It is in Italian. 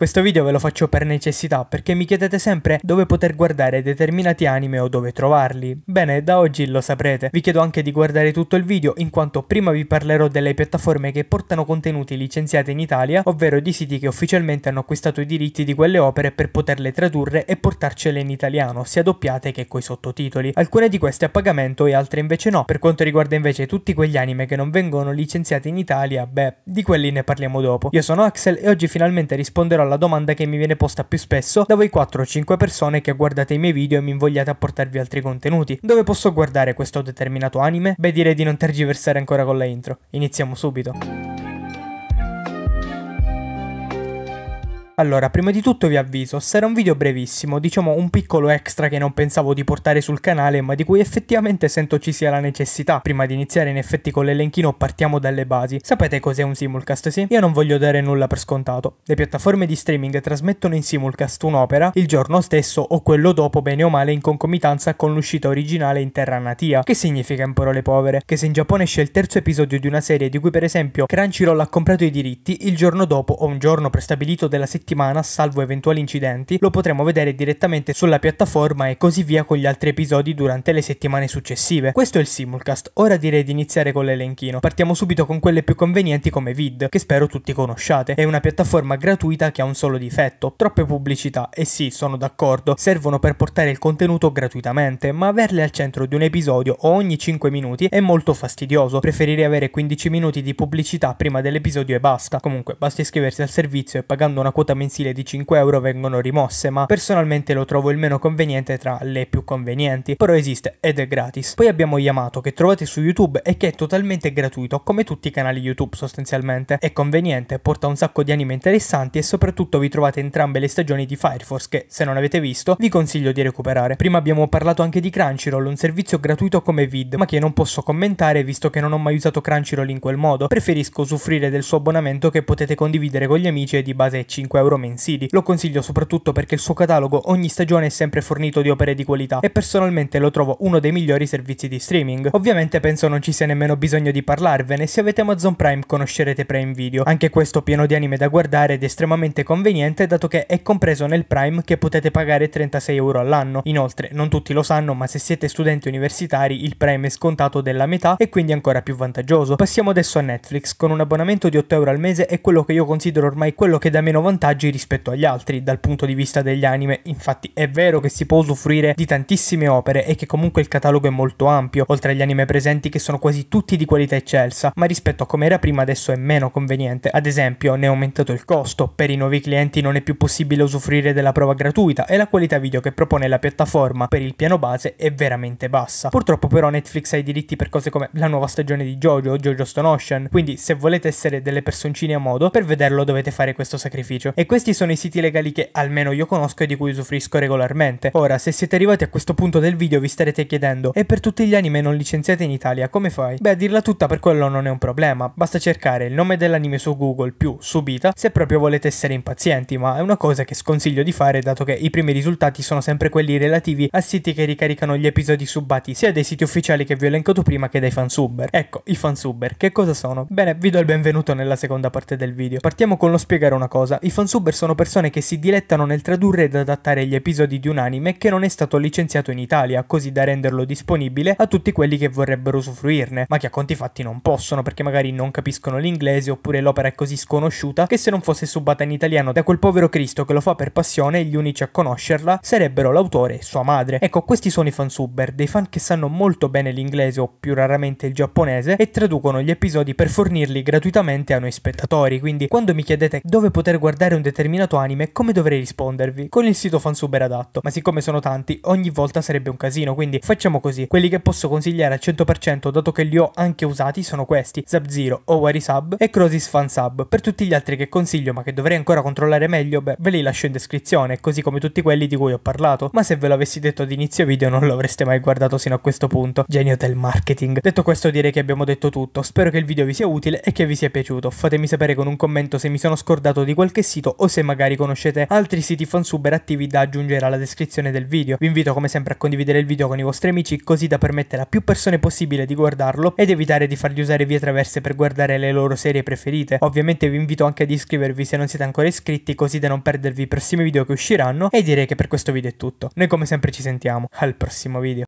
Questo video ve lo faccio per necessità perché mi chiedete sempre dove poter guardare determinati anime o dove trovarli. Bene, da oggi lo saprete. Vi chiedo anche di guardare tutto il video in quanto prima vi parlerò delle piattaforme che portano contenuti licenziati in Italia, ovvero di siti che ufficialmente hanno acquistato i diritti di quelle opere per poterle tradurre e portarcele in italiano, sia doppiate che coi sottotitoli. Alcune di queste a pagamento e altre invece no. Per quanto riguarda invece tutti quegli anime che non vengono licenziati in Italia, beh, di quelli ne parliamo dopo. Io sono Axel e oggi finalmente risponderò alla alla domanda che mi viene posta più spesso da voi 4 o 5 persone che guardate i miei video e mi invogliate a portarvi altri contenuti. Dove posso guardare questo determinato anime? Beh direi di non tergiversare ancora con la intro. Iniziamo subito. Allora, prima di tutto vi avviso, sarà un video brevissimo, diciamo un piccolo extra che non pensavo di portare sul canale ma di cui effettivamente sento ci sia la necessità. Prima di iniziare in effetti con l'elenchino partiamo dalle basi. Sapete cos'è un simulcast, sì? Io non voglio dare nulla per scontato. Le piattaforme di streaming trasmettono in simulcast un'opera il giorno stesso o quello dopo bene o male in concomitanza con l'uscita originale in terra natia, che significa in parole povere che se in Giappone esce il terzo episodio di una serie di cui per esempio Crunchyroll ha comprato i diritti, il giorno dopo o un giorno prestabilito della settimana settimana, salvo eventuali incidenti, lo potremo vedere direttamente sulla piattaforma e così via con gli altri episodi durante le settimane successive. Questo è il simulcast, ora direi di iniziare con l'elenchino. Partiamo subito con quelle più convenienti come Vid, che spero tutti conosciate. È una piattaforma gratuita che ha un solo difetto, troppe pubblicità, e sì, sono d'accordo, servono per portare il contenuto gratuitamente, ma averle al centro di un episodio o ogni 5 minuti è molto fastidioso, preferirei avere 15 minuti di pubblicità prima dell'episodio e basta. Comunque, basta iscriversi al servizio e pagando una quota mensile di 5 euro vengono rimosse, ma personalmente lo trovo il meno conveniente tra le più convenienti, però esiste ed è gratis. Poi abbiamo Yamato che trovate su YouTube e che è totalmente gratuito, come tutti i canali YouTube sostanzialmente. È conveniente, porta un sacco di anime interessanti e soprattutto vi trovate entrambe le stagioni di Fire Force che, se non avete visto, vi consiglio di recuperare. Prima abbiamo parlato anche di Crunchyroll, un servizio gratuito come vid, ma che non posso commentare visto che non ho mai usato Crunchyroll in quel modo. Preferisco usufruire del suo abbonamento che potete condividere con gli amici e di base è 5 euro mensili. Lo consiglio soprattutto perché il suo catalogo ogni stagione è sempre fornito di opere di qualità e personalmente lo trovo uno dei migliori servizi di streaming. Ovviamente penso non ci sia nemmeno bisogno di parlarvene, se avete Amazon Prime conoscerete Prime Video, anche questo pieno di anime da guardare ed estremamente conveniente dato che è compreso nel Prime che potete pagare 36 euro all'anno. Inoltre, non tutti lo sanno, ma se siete studenti universitari il Prime è scontato della metà e quindi ancora più vantaggioso. Passiamo adesso a Netflix, con un abbonamento di 8 euro al mese è quello che io considero ormai quello che dà meno vantaggio vantaggi rispetto agli altri dal punto di vista degli anime, infatti è vero che si può usufruire di tantissime opere e che comunque il catalogo è molto ampio, oltre agli anime presenti che sono quasi tutti di qualità eccelsa, ma rispetto a come era prima adesso è meno conveniente, ad esempio ne è aumentato il costo, per i nuovi clienti non è più possibile usufruire della prova gratuita e la qualità video che propone la piattaforma per il piano base è veramente bassa. Purtroppo però Netflix ha i diritti per cose come la nuova stagione di JoJo, o JoJo Stone Ocean, quindi se volete essere delle personcine a modo, per vederlo dovete fare questo sacrificio e questi sono i siti legali che almeno io conosco e di cui usufruisco regolarmente. Ora, se siete arrivati a questo punto del video vi starete chiedendo, e per tutti gli anime non licenziati in Italia come fai? Beh, a dirla tutta per quello non è un problema, basta cercare il nome dell'anime su Google più subita se proprio volete essere impazienti, ma è una cosa che sconsiglio di fare dato che i primi risultati sono sempre quelli relativi a siti che ricaricano gli episodi subati sia dai siti ufficiali che vi ho elencato prima che dai fansuber. Ecco, i fansuber, che cosa sono? Bene, vi do il benvenuto nella seconda parte del video. Partiamo con lo spiegare una cosa, i fansuber Consuber sono persone che si dilettano nel tradurre ed adattare gli episodi di un anime che non è stato licenziato in Italia, così da renderlo disponibile a tutti quelli che vorrebbero usufruirne, ma che a conti fatti non possono perché magari non capiscono l'inglese oppure l'opera è così sconosciuta che se non fosse subata in italiano da quel povero Cristo che lo fa per passione, gli unici a conoscerla sarebbero l'autore e sua madre. Ecco, questi sono i fansuber, dei fan che sanno molto bene l'inglese o più raramente il giapponese e traducono gli episodi per fornirli gratuitamente a noi spettatori, quindi quando mi chiedete dove poter guardare un un determinato anime, come dovrei rispondervi? Con il sito fansuber adatto, ma siccome sono tanti, ogni volta sarebbe un casino, quindi facciamo così. Quelli che posso consigliare al 100%, dato che li ho anche usati, sono questi, Sub-Zero, Owari Sub e Crosis Fan Sub. Per tutti gli altri che consiglio, ma che dovrei ancora controllare meglio, beh, ve li lascio in descrizione, così come tutti quelli di cui ho parlato, ma se ve l'avessi detto ad inizio video non l'avreste mai guardato sino a questo punto. Genio del marketing. Detto questo direi che abbiamo detto tutto, spero che il video vi sia utile e che vi sia piaciuto. Fatemi sapere con un commento se mi sono scordato di qualche sito sito o se magari conoscete altri siti fansuber attivi da aggiungere alla descrizione del video. Vi invito come sempre a condividere il video con i vostri amici così da permettere a più persone possibile di guardarlo ed evitare di fargli usare vie traverse per guardare le loro serie preferite. Ovviamente vi invito anche ad iscrivervi se non siete ancora iscritti così da non perdervi i prossimi video che usciranno e direi che per questo video è tutto. Noi come sempre ci sentiamo al prossimo video.